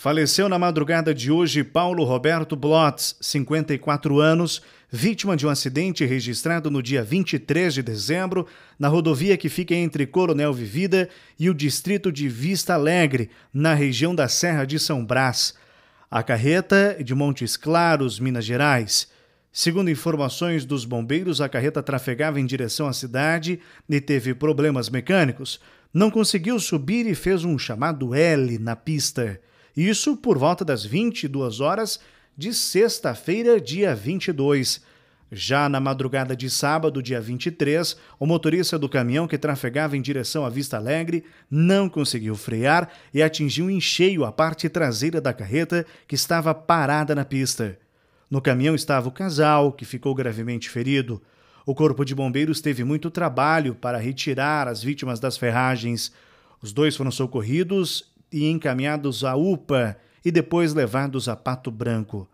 Faleceu na madrugada de hoje Paulo Roberto Blotz, 54 anos, vítima de um acidente registrado no dia 23 de dezembro na rodovia que fica entre Coronel Vivida e o distrito de Vista Alegre, na região da Serra de São Brás. A carreta é de Montes Claros, Minas Gerais. Segundo informações dos bombeiros, a carreta trafegava em direção à cidade e teve problemas mecânicos. Não conseguiu subir e fez um chamado L na pista. Isso por volta das 22 horas de sexta-feira, dia 22. Já na madrugada de sábado, dia 23, o motorista do caminhão que trafegava em direção à Vista Alegre não conseguiu frear e atingiu em cheio a parte traseira da carreta que estava parada na pista. No caminhão estava o casal, que ficou gravemente ferido. O Corpo de Bombeiros teve muito trabalho para retirar as vítimas das ferragens. Os dois foram socorridos e encaminhados à UPA e depois levados a Pato Branco.